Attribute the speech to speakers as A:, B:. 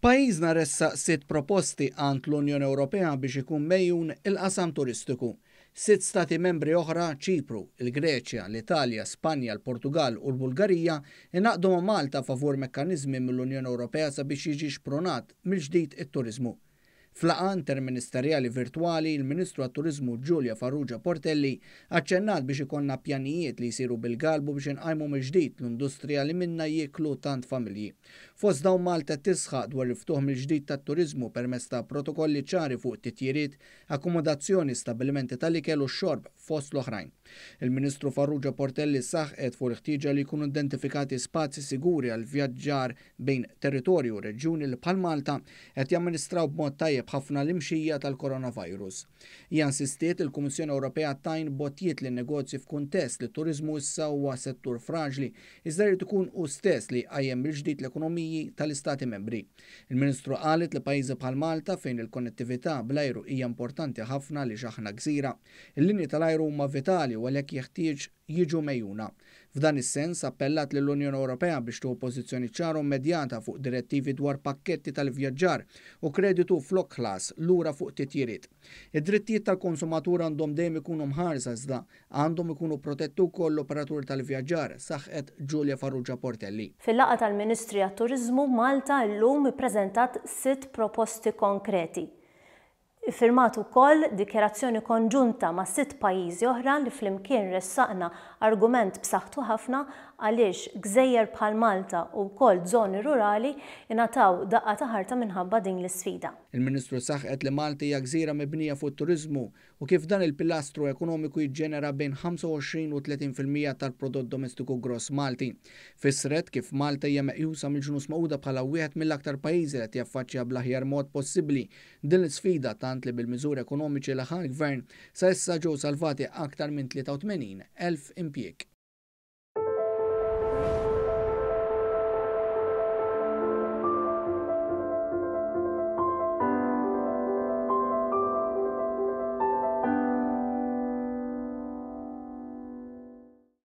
A: Pajizna ressa sit proposti għand l-Unjoni Ewropea biex ikun mejjun il-qasam turistiku. Sitt stati membri oħra ċipru, il-Greċja, l-Italja, Spanja, l-Portugal u l-Bulgarija inaqdu ma' Malta favur mekkanizmi mill-Unjoni Ewropea sabiex jiġi xpronat mill-ġdid it-turizmu. Flaqa interministerjali virtuali, il-Ministru għat-Turizmu Giulia Farrugia Portelli aċċennat biex ikonna pjanijiet li jisiru bil-galbu biex inqajmu mġdijt l-industrija li minna jieklu tant familji. Fost dawn Malta tisħaq dwar il-ftuħ mill-ġdid tat-turizmu permezz ta' protokolli ċari fuq titjiriet, akkomodazzjoni, stabilimenti tal kellu u xorb fost l-oħrajn. Il-Ministru Farrugia Portelli saħqet fuq il-ħtieġa li jkunu identifikati spazi siguri għal vjaġġar bejn territorju reġjuni li bħal Malta qed jamministraw b'mod tajjeb ħsieb ħafna l-imxija tal-coronavirus. Jan sistiet il-Kummissjoni Ewropea tajn botjiet li negozji f'kuntest li turizmu issa huwa settur fraġli iżda jrid ikun u stess li qajjem bil-ġdid l-ekonomiji tal-Istati membri. Il-Ministru qalet li pajjiżi bħal Malta fejn il-konnettività bl-ajru hija importanti ħafna li xaħna gżira. Il-linji tal-ajru huma vitali u għalhekk jeħtieġ jiġu mejjuna. F'dan is-sens appellat lill unjoni Ewropea biex tu pożizzjoni ċaru medjata fuq direttivi dwar pakketti tal-vjaġġar u kreditu flok klas lura fuq titjiriet. Id-drittijiet tal-konsumatur għandhom dejjem ikunu mħarsa iżda għandhom ikunu protettu koll operatur tal-vjaġġar saħqet Ġulja Farrugia Portelli.
B: fil laqgħa tal-Ministri għat-Turizmu Malta llum ippreżentat sitt proposti konkreti firmatu kol dikjerazzjoni konġunta ma' sitt pajjiżi oħra li flimkien ressaqna argument b'saħħtu ħafna għaliex gżejjer bħal Malta u kol żoni rurali inataw daqqa ta' ħarta minħabba din l-sfida.
A: Il-Ministru saħqet li Malta hija gżira mibnija fuq turizmu u kif dan il-pilastru ekonomiku jiġġenera bejn 25 u 30% tal-prodott domestiku gross Malti. Fisret kif Malta hija meqjusa mill-ġnus maquda bħala wieħed mill-aktar pajjiżi li jaffaċċja bl-aħjar mod possibbli din l-sfida ta' tant li bil-miżur ekonomiċi laħan gvern sa issa ġew salvati aktar minn 83,000 impjieg.